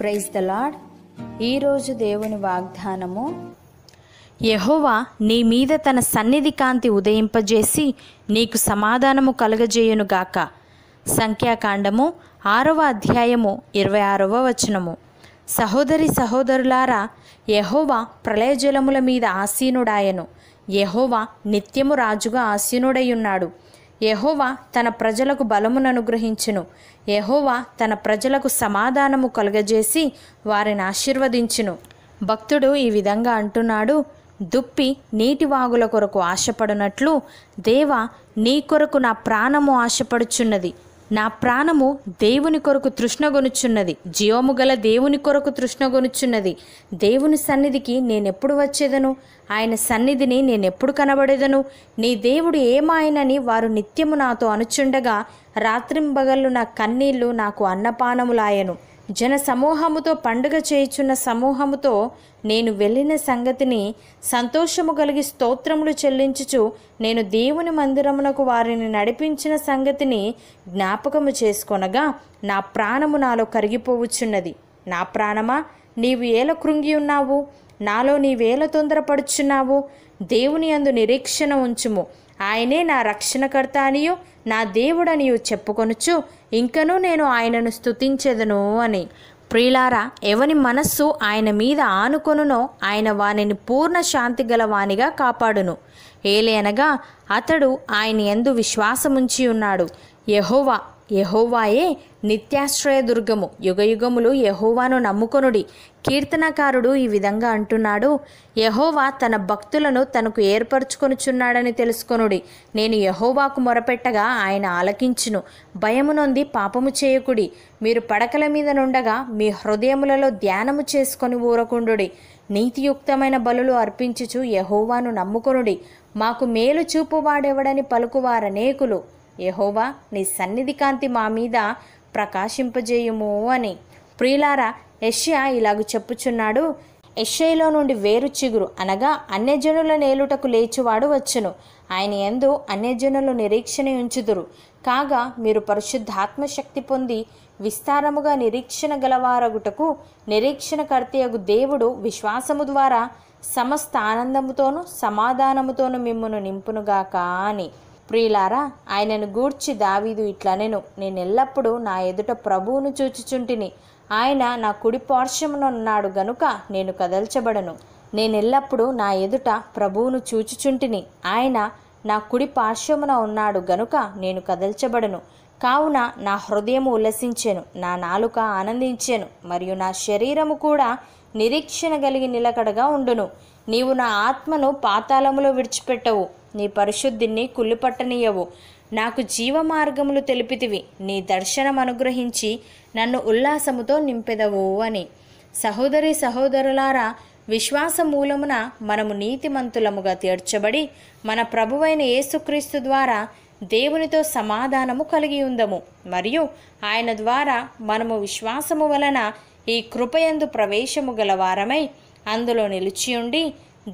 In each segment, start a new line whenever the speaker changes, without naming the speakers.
praise the lord ఈరోజు దేవుని వాగ్దానము యహోవా నీ మీద తన సన్నిధి కాంతి ఉదయింపజేసి నీకు సమాధానము గాక సంఖ్యాకాండము ఆరవ అధ్యాయము ఇరవై ఆరవ వచనము సహోదరి సహోదరులారా యహోవా ప్రళయజలముల మీద ఆసీనుడాయను యహోవా నిత్యము రాజుగా ఆసీనుడై ఉన్నాడు యహోవా తన ప్రజలకు బలమును అనుగ్రహించును యహోవా తన ప్రజలకు సమాధానము కలుగజేసి వారిని ఆశీర్వదించును భక్తుడు ఈ విధంగా అంటున్నాడు దుప్పి నీటి వాగుల కొరకు ఆశపడినట్లు దేవ నీ కొరకు నా ప్రాణము ఆశపడుచున్నది నా ప్రాణము దేవుని కొరకు తృష్ణగొనుచున్నది జీవము గల దేవుని కొరకు తృష్ణగొనుచున్నది దేవుని సన్నిధికి నేనెప్పుడు వచ్చేదను ఆయన సన్నిధిని నేనెప్పుడు కనబడేదను నీ దేవుడు ఏమాయనని వారు నిత్యము నాతో అనుచుండగా రాత్రింబగళ్ళు నా కన్నీళ్లు నాకు అన్నపానములాయను జన సమూహముతో పండుగ చేయుచున్న సమూహముతో నేను వెళ్ళిన సంగతిని సంతోషము కలిగి స్తోత్రములు చెల్లించుచు నేను దేవుని మందిరమునకు వారిని నడిపించిన సంగతిని జ్ఞాపకము చేసుకొనగా నా ప్రాణము నాలో కరిగిపోవచ్చున్నది నా ప్రాణమా నీవు ఏల కృంగి ఉన్నావు నాలో నీవేల తొందరపడుచున్నావు దేవుని అందు నిరీక్షణ ఉంచుము ఆయనే నా రక్షణకర్త అనియో నా దేవుడనియో చెప్పుకొనుచు ఇంకనూ నేను ఆయనను స్థుతించెదను అని ప్రియులారా ఎవని మనస్సు ఆయన మీద ఆనుకొనునో ఆయన వానిని పూర్ణ శాంతి వానిగా కాపాడును ఏలే అనగా అతడు ఆయన ఎందు విశ్వాసముంచి ఉన్నాడు యహోవా యహోవాయే నిత్యాశ్రయదుర్గము యుగయుగములు యహోవాను నమ్ముకొనుడి కీర్తనకారుడు ఈ విధంగా అంటున్నాడు యహోవా తన భక్తులను తనకు ఏర్పరచుకొనుచున్నాడని తెలుసుకొనుడి నేను యహోవాకు మొరపెట్టగా ఆయన ఆలకించును భయము నొంది పాపము చేయకుడి మీరు పడకల మీద నుండగా మీ హృదయములలో ధ్యానము చేసుకొని ఊరకుండుడి నీతియుక్తమైన బలులు అర్పించుచు యహోవాను నమ్ముకొనుడి మాకు మేలు చూపువాడెవడని పలుకువారనేకులు ఎహోవా నీ సన్నిధి కాంతి మా మీద ప్రకాశింపజేయుము అని ప్రియులార యష్యా ఇలాగ చెప్పుచున్నాడు యష్యలో నుండి వేరు చిగురు అనగా అన్యజనుల నేలుటకు లేచువాడు వచ్చును ఆయన ఎందు అన్యజనులు నిరీక్షణ ఉంచుదురు కాగా మీరు పరిశుద్ధాత్మ శక్తి పొంది విస్తారముగా నిరీక్షణ గలవారగుటకు నిరీక్షణకర్తయగు దేవుడు విశ్వాసము ద్వారా సమస్త ఆనందముతోనూ సమాధానముతోనూ మిమ్మను నింపునుగాక అని ప్రియులారా ఆయనను గూర్చి దావీదు ఇట్లనెను నేను ఎల్లప్పుడూ నా ఎదుట ప్రభువును చూచుచుంటిని ఆయన నా కుడి పార్శ్వమునున్నాడు గనుక నేను కదల్చబడను నేను ఎల్లప్పుడూ నా ఎదుట ప్రభువును చూచుచుంటిని ఆయన నా కుడి పార్శ్వమున ఉన్నాడు గనుక నేను కదల్చబడను కావున నా హృదయము ఉల్లసించాను నా నాలుక ఆనందించాను మరియు నా శరీరము కూడా నిరీక్షణ కలిగి నిలకడగా ఉండును నీవు నా ఆత్మను పాతాళములో విడిచిపెట్టవు నీ పరిశుద్ధిని పట్టనీయవు నాకు జీవ మార్గములు తెలిపితివి నీ దర్శనం అనుగ్రహించి నన్ను ఉల్లాసముతో నింపెదవు అని సహోదరి సహోదరులారా విశ్వాస మూలమున మనము నీతిమంతులముగా తీర్చబడి మన ప్రభువైన యేసుక్రీస్తు ద్వారా దేవునితో సమాధానము కలిగి ఉందము మరియు ఆయన ద్వారా మనము విశ్వాసము వలన ఈ కృపయందు ప్రవేశము గలవారమై అందులో నిలిచియుండి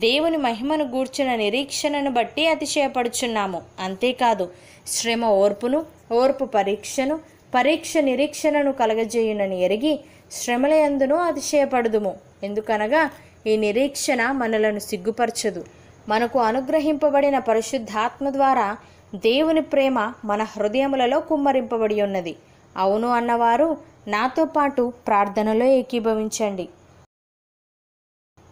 దేవుని మహిమను గూర్చిన నిరీక్షణను బట్టి అతిశయపడుచున్నాము అంతేకాదు శ్రమ ఓర్పును ఓర్పు పరీక్షను పరీక్ష నిరీక్షణను కలగజేయునని ఎరిగి శ్రమలయందును అతిశయపడుదుము ఎందుకనగా ఈ నిరీక్షణ మనలను సిగ్గుపరచదు మనకు అనుగ్రహింపబడిన పరిశుద్ధాత్మ ద్వారా దేవుని ప్రేమ మన హృదయములలో కుమ్మరింపబడి ఉన్నది అవును అన్నవారు నాతో పాటు ప్రార్థనలో ఏకీభవించండి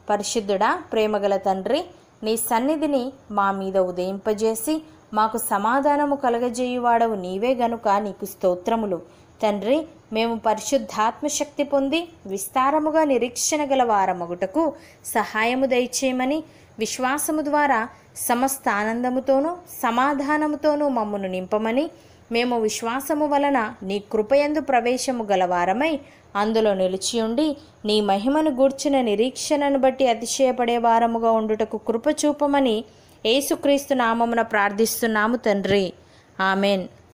పరిశుద్ధుడా ప్రేమగల తండ్రి నీ సన్నిధిని మా మీద ఉదయింపజేసి మాకు సమాధానము కలగజేయువాడవు నీవే గనుక నీకు స్తోత్రములు తండ్రి మేము పరిశుద్ధాత్మశక్తి పొంది విస్తారముగా నిరీక్షణ గల వారమగుటకు సహాయము దయచేయమని విశ్వాసము ద్వారా సమస్త ఆనందముతోనూ సమాధానముతోనూ మమ్మను నింపమని మేము విశ్వాసము వలన నీ కృపయందు ప్రవేశము గలవారమై అందులో నిలిచియుండి నీ మహిమను గూర్చిన నిరీక్షణను బట్టి అతిశయపడే వారముగా ఉండుటకు కృప చూపమని నామమున ప్రార్థిస్తున్నాము తండ్రి ఆమెన్